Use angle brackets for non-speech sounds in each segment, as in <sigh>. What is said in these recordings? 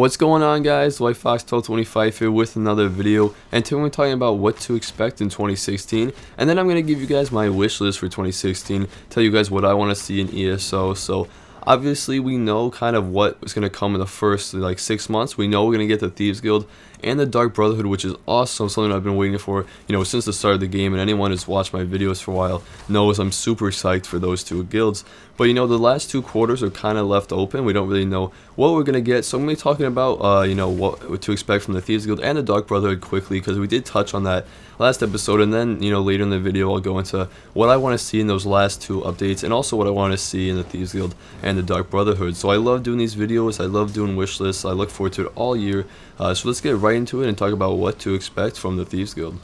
What's going on guys, Life Fox 1225 here with another video and today we're talking about what to expect in 2016 and then I'm going to give you guys my wish list for 2016, tell you guys what I want to see in ESO so obviously we know kind of what is going to come in the first like six months, we know we're going to get the Thieves Guild and the Dark Brotherhood, which is awesome, something I've been waiting for, you know, since the start of the game, and anyone who's watched my videos for a while knows I'm super psyched for those two guilds. But you know, the last two quarters are kind of left open, we don't really know what we're going to get, so I'm going to be talking about, uh, you know, what to expect from the Thieves Guild and the Dark Brotherhood quickly, because we did touch on that last episode, and then, you know, later in the video I'll go into what I want to see in those last two updates, and also what I want to see in the Thieves Guild and the Dark Brotherhood. So I love doing these videos, I love doing wish lists, I look forward to it all year, uh, so let's get right into it and talk about what to expect from the Thieves Guild.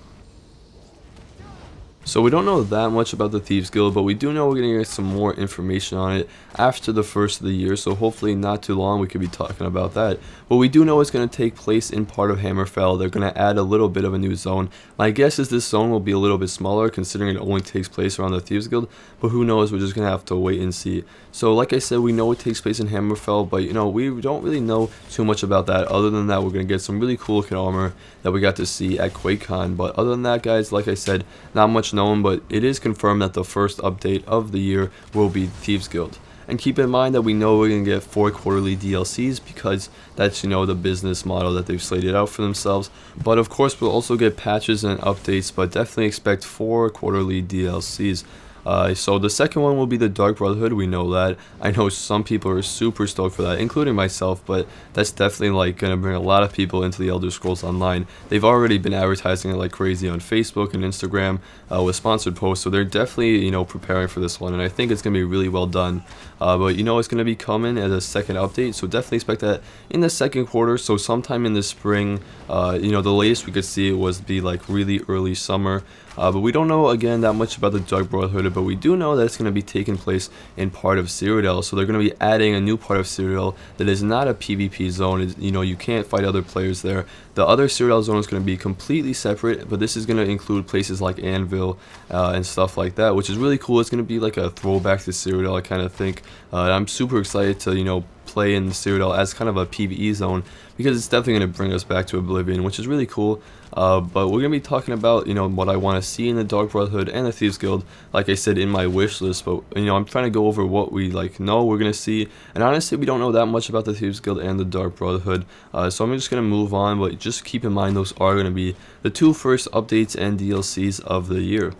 So we don't know that much about the Thieves Guild, but we do know we're going to get some more information on it after the first of the year, so hopefully not too long we could be talking about that. But we do know it's going to take place in part of Hammerfell. They're going to add a little bit of a new zone. My guess is this zone will be a little bit smaller considering it only takes place around the Thieves Guild, but who knows, we're just going to have to wait and see. So like I said, we know it takes place in Hammerfell, but you know, we don't really know too much about that. Other than that, we're going to get some really cool looking armor that we got to see at QuakeCon, but other than that guys, like I said, not much known, but it is confirmed that the first update of the year will be Thieves Guild. And keep in mind that we know we're going to get four quarterly DLCs because that's, you know, the business model that they've slated out for themselves. But of course, we'll also get patches and updates, but definitely expect four quarterly DLCs uh, so the second one will be the Dark Brotherhood, we know that. I know some people are super stoked for that, including myself, but that's definitely like going to bring a lot of people into the Elder Scrolls Online. They've already been advertising it like crazy on Facebook and Instagram uh, with sponsored posts, so they're definitely, you know, preparing for this one, and I think it's going to be really well done uh, but you know it's going to be coming as a second update so definitely expect that in the second quarter so sometime in the spring uh, you know the latest we could see was be like really early summer uh, but we don't know again that much about the Dark Brotherhood but we do know that it's going to be taking place in part of Cyrodiil so they're going to be adding a new part of Cyrodiil that is not a PvP zone it's, you know you can't fight other players there the other serial zone is going to be completely separate, but this is going to include places like Anvil uh, and stuff like that, which is really cool. It's going to be like a throwback to Cyrodiil, I kind of think. Uh, I'm super excited to, you know, play in the Citadel as kind of a PvE zone because it's definitely going to bring us back to Oblivion, which is really cool. Uh, but we're going to be talking about, you know, what I want to see in the Dark Brotherhood and the Thieves Guild, like I said, in my wish list. But, you know, I'm trying to go over what we, like, know we're going to see. And honestly, we don't know that much about the Thieves Guild and the Dark Brotherhood. Uh, so I'm just going to move on, but just keep in mind those are going to be the two first updates and DLCs of the year.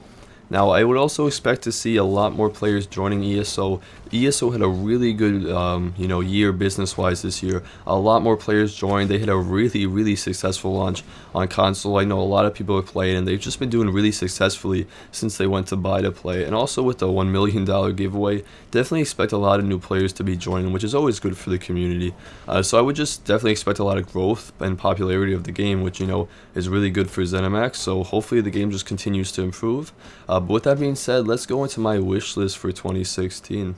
Now, I would also expect to see a lot more players joining ESO. ESO had a really good, um, you know, year business-wise this year. A lot more players joined. They had a really, really successful launch on console. I know a lot of people have played, and they've just been doing really successfully since they went to buy to play. And also with the $1 million giveaway, definitely expect a lot of new players to be joining, which is always good for the community. Uh, so I would just definitely expect a lot of growth and popularity of the game, which, you know, is really good for ZeniMax. So hopefully the game just continues to improve. Uh, uh, but with that being said, let's go into my wish list for 2016.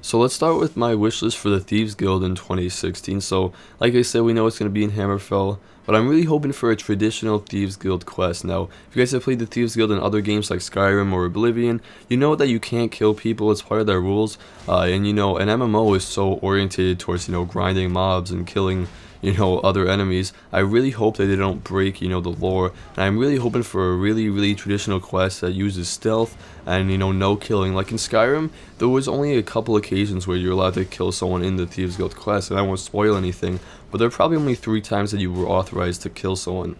So let's start with my wish list for the Thieves Guild in 2016. So, like I said, we know it's going to be in Hammerfell, but I'm really hoping for a traditional Thieves Guild quest. Now, if you guys have played the Thieves Guild in other games like Skyrim or Oblivion, you know that you can't kill people, as part of their rules, uh, and you know, an MMO is so oriented towards, you know, grinding mobs and killing you know, other enemies. I really hope that they don't break, you know, the lore. And I'm really hoping for a really, really traditional quest that uses stealth and, you know, no killing. Like in Skyrim, there was only a couple occasions where you're allowed to kill someone in the Thieves Guild quest, and I won't spoil anything, but there are probably only three times that you were authorized to kill someone.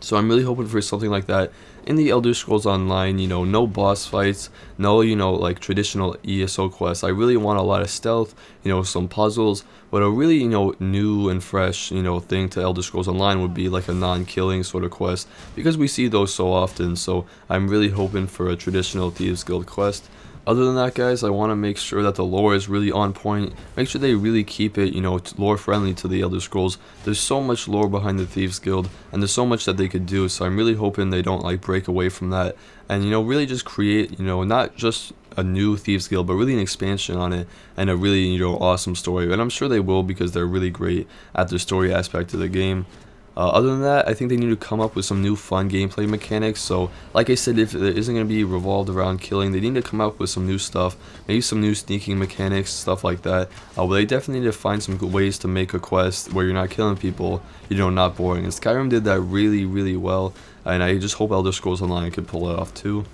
So I'm really hoping for something like that in the Elder Scrolls Online, you know, no boss fights, no, you know, like traditional ESO quests. I really want a lot of stealth, you know, some puzzles, but a really, you know, new and fresh, you know, thing to Elder Scrolls Online would be like a non-killing sort of quest because we see those so often. So I'm really hoping for a traditional Thieves Guild quest. Other than that, guys, I want to make sure that the lore is really on point. Make sure they really keep it, you know, lore friendly to the Elder Scrolls. There's so much lore behind the Thieves Guild, and there's so much that they could do. So I'm really hoping they don't like break away from that, and you know, really just create, you know, not just a new Thieves Guild, but really an expansion on it and a really you know awesome story. And I'm sure they will because they're really great at the story aspect of the game. Uh, other than that, I think they need to come up with some new fun gameplay mechanics. So, like I said, if it isn't going to be revolved around killing, they need to come up with some new stuff. Maybe some new sneaking mechanics, stuff like that. Uh, they definitely need to find some ways to make a quest where you're not killing people, you know, not boring. And Skyrim did that really, really well. And I just hope Elder Scrolls Online can pull it off too.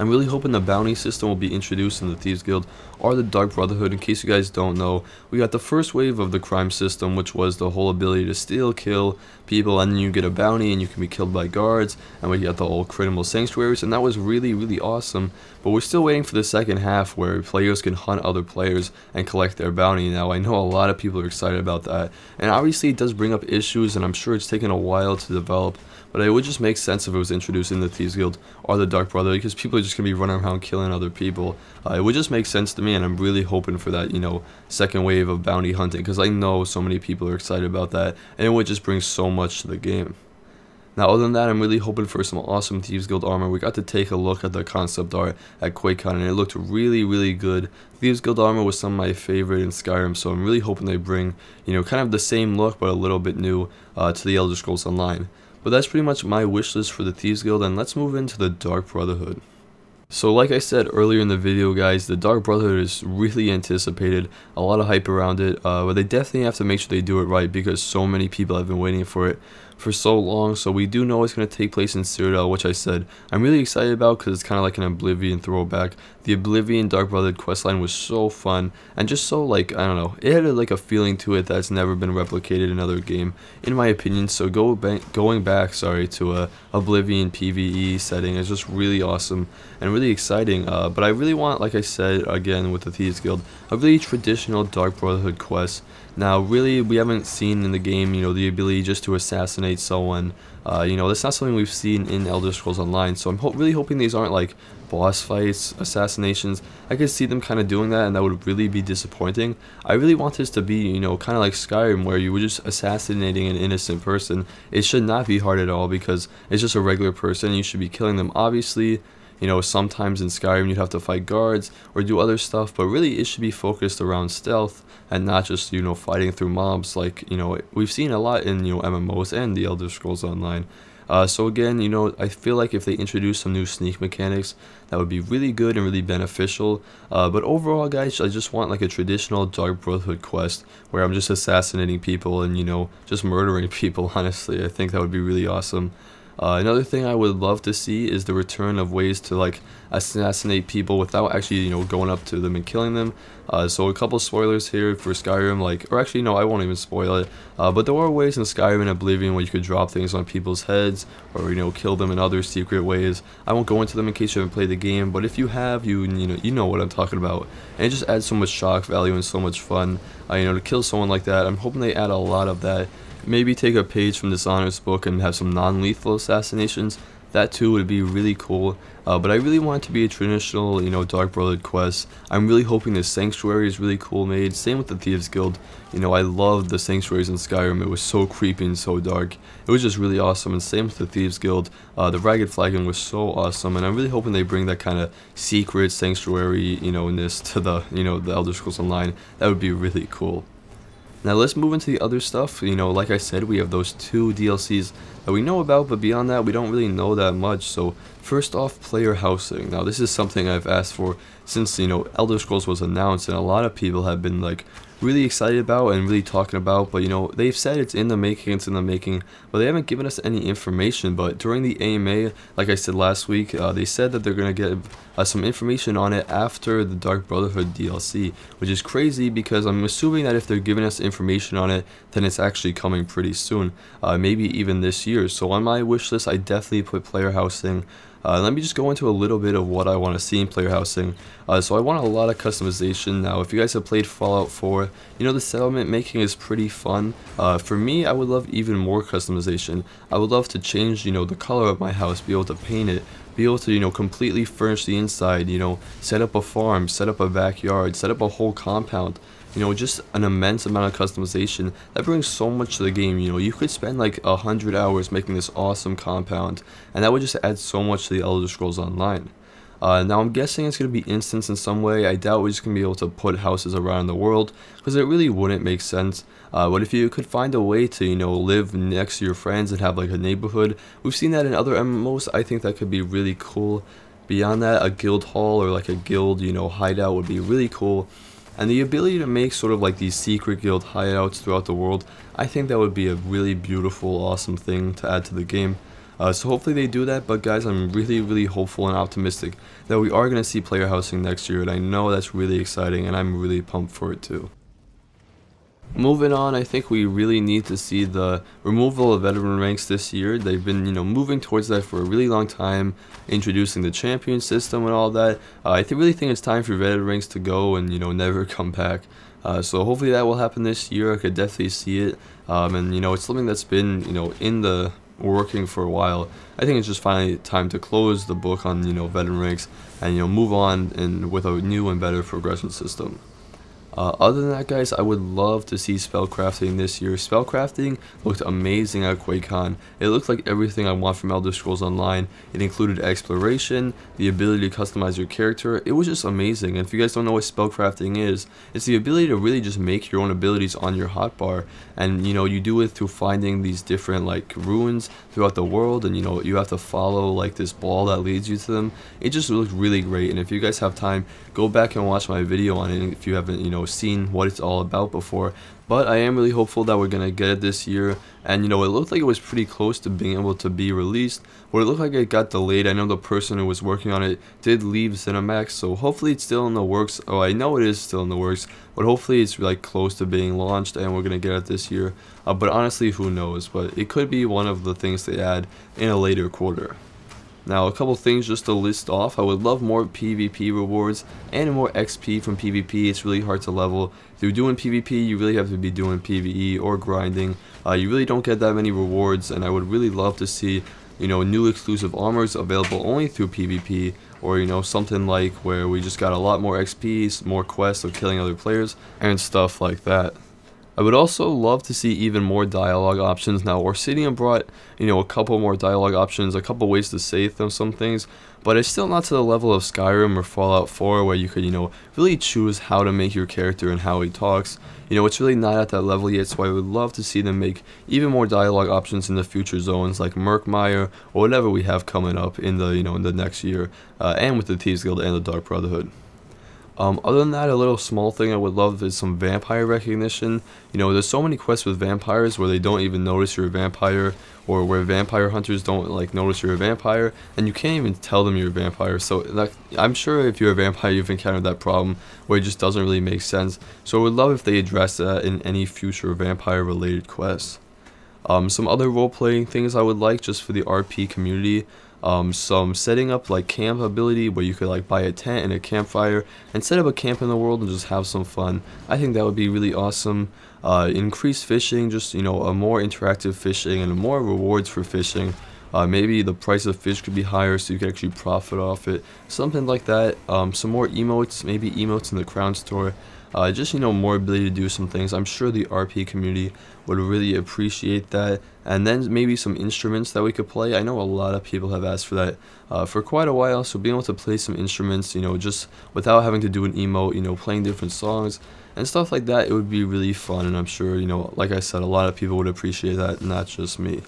I'm really hoping the bounty system will be introduced in the Thieves Guild or the Dark Brotherhood. In case you guys don't know, we got the first wave of the crime system, which was the whole ability to steal, kill people, and then you get a bounty and you can be killed by guards. And we got the whole criminal sanctuaries, and that was really, really awesome. But we're still waiting for the second half where players can hunt other players and collect their bounty. Now, I know a lot of people are excited about that, and obviously it does bring up issues, and I'm sure it's taken a while to develop but it would just make sense if it was introduced in the Thieves Guild or the Dark Brother, because people are just going to be running around killing other people. Uh, it would just make sense to me, and I'm really hoping for that, you know, second wave of bounty hunting, because I know so many people are excited about that, and it would just bring so much to the game. Now, other than that, I'm really hoping for some awesome Thieves Guild armor. We got to take a look at the concept art at QuakeCon, and it looked really, really good. Thieves Guild armor was some of my favorite in Skyrim, so I'm really hoping they bring, you know, kind of the same look, but a little bit new uh, to the Elder Scrolls Online. But that's pretty much my wish list for the Thieves Guild and let's move into the Dark Brotherhood. So like I said earlier in the video guys, the Dark Brotherhood is really anticipated, a lot of hype around it, uh, but they definitely have to make sure they do it right because so many people have been waiting for it for so long, so we do know it's going to take place in Cyrodiil, which I said I'm really excited about because it's kind of like an Oblivion throwback. The Oblivion Dark Brotherhood questline was so fun and just so like, I don't know, it had like a feeling to it that's never been replicated in another game in my opinion, so go ba going back sorry, to a Oblivion PvE setting is just really awesome and really really exciting, uh, but I really want, like I said again with the Thieves Guild, a really traditional Dark Brotherhood quest. Now, really, we haven't seen in the game, you know, the ability just to assassinate someone. Uh, you know, that's not something we've seen in Elder Scrolls Online, so I'm ho really hoping these aren't like boss fights, assassinations. I could see them kind of doing that, and that would really be disappointing. I really want this to be, you know, kind of like Skyrim, where you were just assassinating an innocent person. It should not be hard at all because it's just a regular person. You should be killing them, obviously. You know, sometimes in Skyrim you'd have to fight guards or do other stuff, but really it should be focused around stealth and not just, you know, fighting through mobs like, you know, we've seen a lot in, you know, MMOs and The Elder Scrolls Online. Uh, so again, you know, I feel like if they introduce some new sneak mechanics, that would be really good and really beneficial. Uh, but overall, guys, I just want like a traditional Dark Brotherhood quest where I'm just assassinating people and, you know, just murdering <laughs> people, honestly. I think that would be really awesome. Uh, another thing I would love to see is the return of ways to like assassinate people without actually you know going up to them and killing them. Uh, so a couple spoilers here for Skyrim, like or actually no, I won't even spoil it. Uh, but there were ways in Skyrim and Oblivion where you could drop things on people's heads or you know kill them in other secret ways. I won't go into them in case you haven't played the game, but if you have, you you know you know what I'm talking about, and it just adds so much shock value and so much fun. Uh, you know to kill someone like that, I'm hoping they add a lot of that Maybe take a page from Dishonored's book and have some non-lethal assassinations. That too would be really cool, uh, but I really want it to be a traditional, you know, Dark Brotherhood quest. I'm really hoping the Sanctuary is really cool made, same with the Thieves Guild. You know, I loved the Sanctuaries in Skyrim, it was so creepy and so dark. It was just really awesome, and same with the Thieves Guild. Uh, the Ragged Flagon was so awesome, and I'm really hoping they bring that kind of secret sanctuary, you know, in this to the, you know, the Elder Scrolls Online. That would be really cool. Now let's move into the other stuff. You know, like I said, we have those two DLCs that we know about, but beyond that, we don't really know that much. So first off, player housing. Now this is something I've asked for since, you know, Elder Scrolls was announced, and a lot of people have been like, really excited about and really talking about but you know they've said it's in the making it's in the making but they haven't given us any information but during the AMA like I said last week uh, they said that they're gonna get uh, some information on it after the Dark Brotherhood DLC which is crazy because I'm assuming that if they're giving us information on it then it's actually coming pretty soon uh, maybe even this year years. So on my wish list, I definitely put player housing. Uh, let me just go into a little bit of what I want to see in player housing. Uh, so I want a lot of customization. Now, if you guys have played Fallout 4, you know the settlement making is pretty fun. Uh, for me, I would love even more customization. I would love to change, you know, the color of my house, be able to paint it, be able to, you know, completely furnish the inside, you know, set up a farm, set up a backyard, set up a whole compound you know, just an immense amount of customization that brings so much to the game, you know, you could spend like a hundred hours making this awesome compound, and that would just add so much to the Elder Scrolls Online. Uh, now I'm guessing it's going to be instance in some way, I doubt we're just going to be able to put houses around the world, because it really wouldn't make sense, uh, but if you could find a way to, you know, live next to your friends and have like a neighborhood, we've seen that in other MMOs, I think that could be really cool. Beyond that, a guild hall or like a guild, you know, hideout would be really cool. And the ability to make sort of like these secret guild hideouts throughout the world, I think that would be a really beautiful, awesome thing to add to the game. Uh, so hopefully they do that, but guys, I'm really, really hopeful and optimistic that we are going to see player housing next year, and I know that's really exciting, and I'm really pumped for it too. Moving on, I think we really need to see the removal of veteran ranks this year. They've been, you know, moving towards that for a really long time, introducing the champion system and all that. Uh, I th really think it's time for veteran ranks to go and, you know, never come back. Uh, so hopefully that will happen this year. I could definitely see it. Um, and, you know, it's something that's been, you know, in the working for a while. I think it's just finally time to close the book on, you know, veteran ranks and, you know, move on and with a new and better progression system. Uh, other than that, guys, I would love to see Spellcrafting this year. Spellcrafting looked amazing at QuakeCon. It looked like everything I want from Elder Scrolls Online. It included exploration, the ability to customize your character. It was just amazing. And if you guys don't know what Spellcrafting is, it's the ability to really just make your own abilities on your hotbar. And, you know, you do it through finding these different, like, ruins throughout the world. And, you know, you have to follow, like, this ball that leads you to them. It just looked really great. And if you guys have time, go back and watch my video on it if you haven't, you know, seen what it's all about before. But I am really hopeful that we're going to get it this year. And, you know, it looked like it was pretty close to being able to be released. But it looked like it got delayed. I know the person who was working on it did leave Cinemax. So hopefully it's still in the works. Oh, I know it is still in the works. But hopefully it's, like, close to being launched. And we're going to get it this year. Uh, but honestly, who knows? But it could be one of the things they add in a later quarter. Now a couple things just to list off, I would love more PvP rewards and more XP from PvP, it's really hard to level. If you're doing PvP, you really have to be doing PvE or grinding, uh, you really don't get that many rewards and I would really love to see you know, new exclusive armors available only through PvP, or you know, something like where we just got a lot more XP, more quests of killing other players, and stuff like that. I would also love to see even more dialogue options. Now, Orsinium brought, you know, a couple more dialogue options, a couple ways to say some things, but it's still not to the level of Skyrim or Fallout 4 where you could, you know, really choose how to make your character and how he talks. You know, it's really not at that level yet, so I would love to see them make even more dialogue options in the future zones like Merkmire or whatever we have coming up in the, you know, in the next year, uh, and with the Thieves Guild and the Dark Brotherhood. Um, other than that, a little small thing I would love is some vampire recognition. You know, there's so many quests with vampires where they don't even notice you're a vampire, or where vampire hunters don't like notice you're a vampire, and you can't even tell them you're a vampire. So I'm sure if you're a vampire, you've encountered that problem where it just doesn't really make sense. So I would love if they address that in any future vampire-related quests. Um, some other role-playing things I would like just for the RP community um, some setting up like camp ability where you could like buy a tent and a campfire and set up a camp in the world and just have some fun. I think that would be really awesome. Uh, increased fishing, just you know, a more interactive fishing and more rewards for fishing. Uh, maybe the price of fish could be higher so you could actually profit off it. Something like that. Um, some more emotes, maybe emotes in the crown store uh, just you know more ability to do some things i'm sure the rp community would really appreciate that and then maybe some instruments that we could play i know a lot of people have asked for that uh, for quite a while so being able to play some instruments you know just without having to do an emote you know playing different songs and stuff like that it would be really fun and i'm sure you know like i said a lot of people would appreciate that not just me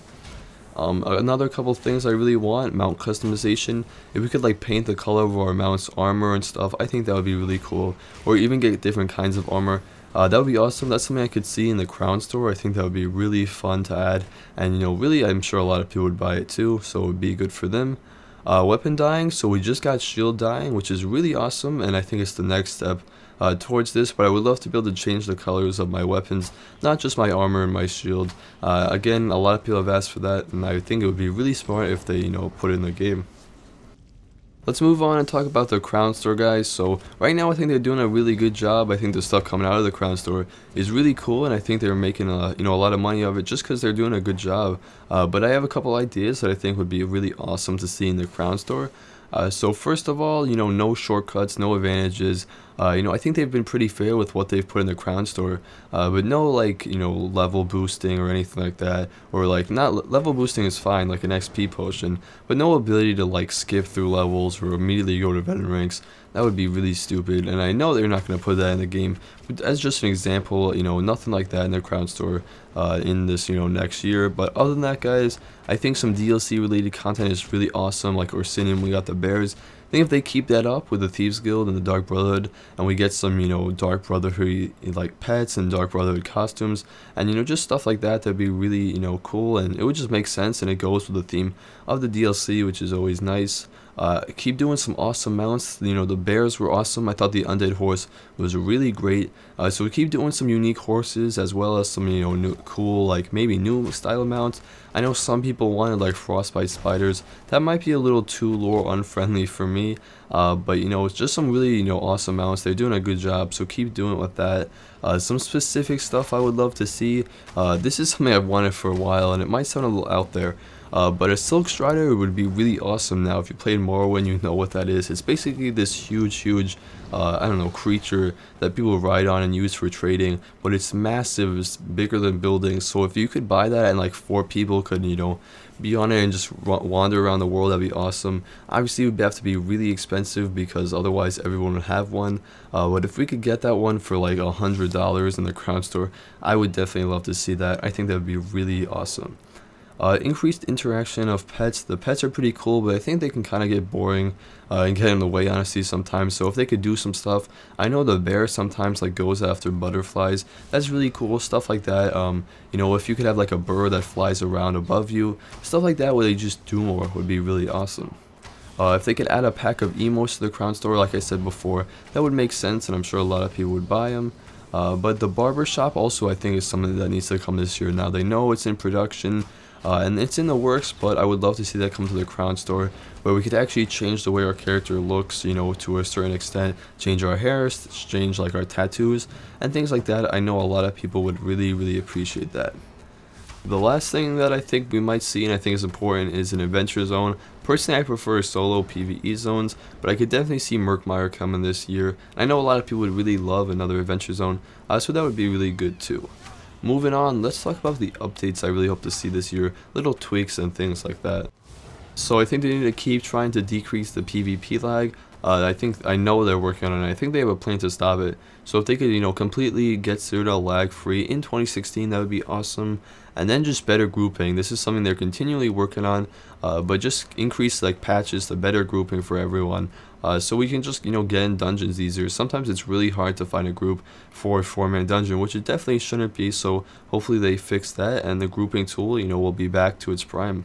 um, another couple things I really want, mount customization. If we could like paint the color of our mount's armor and stuff, I think that would be really cool. Or even get different kinds of armor. Uh, that would be awesome. That's something I could see in the crown store. I think that would be really fun to add. And you know, really, I'm sure a lot of people would buy it too, so it would be good for them. Uh, weapon dying, so we just got shield dying, which is really awesome, and I think it's the next step uh, towards this, but I would love to be able to change the colors of my weapons, not just my armor and my shield. Uh, again, a lot of people have asked for that, and I think it would be really smart if they, you know, put it in the game. Let's move on and talk about the Crown Store, guys. So right now, I think they're doing a really good job. I think the stuff coming out of the Crown Store is really cool, and I think they're making a you know a lot of money of it just because they're doing a good job. Uh, but I have a couple ideas that I think would be really awesome to see in the Crown Store. Uh, so first of all, you know, no shortcuts, no advantages. Uh, you know, I think they've been pretty fair with what they've put in the Crown Store, uh, but no like you know level boosting or anything like that, or like not level boosting is fine, like an XP potion, but no ability to like skip through levels or immediately go to veteran ranks. That would be really stupid, and I know they're not going to put that in the game, but as just an example, you know, nothing like that in the Crown Store uh, in this, you know, next year. But other than that, guys, I think some DLC-related content is really awesome, like Orsinium, we got the bears, think if they keep that up with the Thieves Guild and the Dark Brotherhood, and we get some, you know, Dark Brotherhood like pets and Dark Brotherhood costumes, and you know, just stuff like that, that'd be really, you know, cool, and it would just make sense, and it goes with the theme of the DLC, which is always nice. Uh, keep doing some awesome mounts. You know, the bears were awesome. I thought the undead horse was really great. Uh, so we keep doing some unique horses as well as some, you know, new, cool, like maybe new style mounts. I know some people wanted like frostbite spiders. That might be a little too lore unfriendly for me. Uh, but, you know, it's just some really, you know, awesome mounts. They're doing a good job. So keep doing with that. Uh, some specific stuff I would love to see. Uh, this is something I've wanted for a while and it might sound a little out there. Uh, but a Silk Strider would be really awesome now. If you played Morrowind, you know what that is. It's basically this huge, huge, uh, I don't know, creature that people ride on and use for trading. But it's massive. It's bigger than buildings. So if you could buy that and like four people could, you know, be on it and just wander around the world, that'd be awesome. Obviously, it would have to be really expensive because otherwise everyone would have one. Uh, but if we could get that one for like a $100 in the Crown Store, I would definitely love to see that. I think that would be really awesome. Uh, increased interaction of pets. The pets are pretty cool, but I think they can kind of get boring uh, and get in the way, honestly, sometimes. So if they could do some stuff, I know the bear sometimes like goes after butterflies. That's really cool stuff like that. Um, you know, if you could have like a bird that flies around above you, stuff like that, where they just do more would be really awesome. Uh, if they could add a pack of emos to the crown store, like I said before, that would make sense, and I'm sure a lot of people would buy them. Uh, but the barber shop also, I think, is something that needs to come this year. Now they know it's in production. Uh, and it's in the works, but I would love to see that come to the Crown Store, where we could actually change the way our character looks, you know, to a certain extent, change our hairs, change like our tattoos, and things like that. I know a lot of people would really, really appreciate that. The last thing that I think we might see and I think is important is an adventure zone. Personally, I prefer solo PvE zones, but I could definitely see Merkmeyer coming this year. I know a lot of people would really love another adventure zone, uh, so that would be really good too. Moving on, let's talk about the updates I really hope to see this year, little tweaks and things like that. So I think they need to keep trying to decrease the PvP lag. Uh, I think I know they're working on it. I think they have a plan to stop it. So if they could, you know, completely get zero to lag free in 2016, that would be awesome. And then just better grouping. This is something they're continually working on, uh, but just increase like patches to better grouping for everyone. Uh, so we can just, you know, get in dungeons easier. Sometimes it's really hard to find a group for a four-man dungeon, which it definitely shouldn't be, so hopefully they fix that, and the grouping tool, you know, will be back to its prime.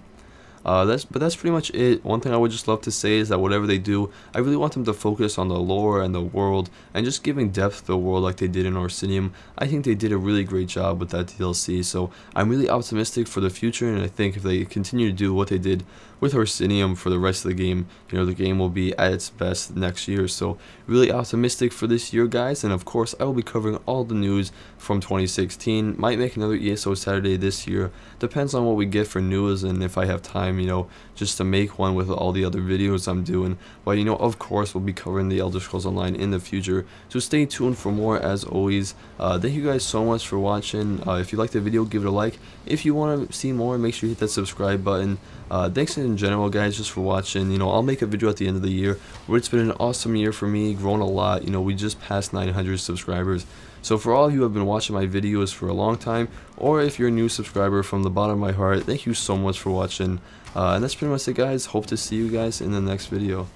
Uh, that's but that's pretty much it. One thing I would just love to say is that whatever they do, I really want them to focus on the lore and the world and just giving depth to the world like they did in Orsinium. I think they did a really great job with that DLC, so I'm really optimistic for the future and I think if they continue to do what they did with Arsenium for the rest of the game, you know, the game will be at its best next year. So really optimistic for this year, guys. And of course, I will be covering all the news from 2016. Might make another ESO Saturday this year. Depends on what we get for news and if I have time, you know, just to make one with all the other videos I'm doing. But, you know, of course, we'll be covering the Elder Scrolls Online in the future. So stay tuned for more as always. Uh, thank you guys so much for watching. Uh, if you liked the video, give it a like. If you want to see more, make sure you hit that subscribe button. Uh, thanks in general, guys, just for watching. You know, I'll make a video at the end of the year where it's been an awesome year for me, grown a lot. You know, we just passed 900 subscribers. So for all you who have been watching my videos for a long time, or if you're a new subscriber from the bottom of my heart, thank you so much for watching. Uh, and that's pretty much it, guys. Hope to see you guys in the next video.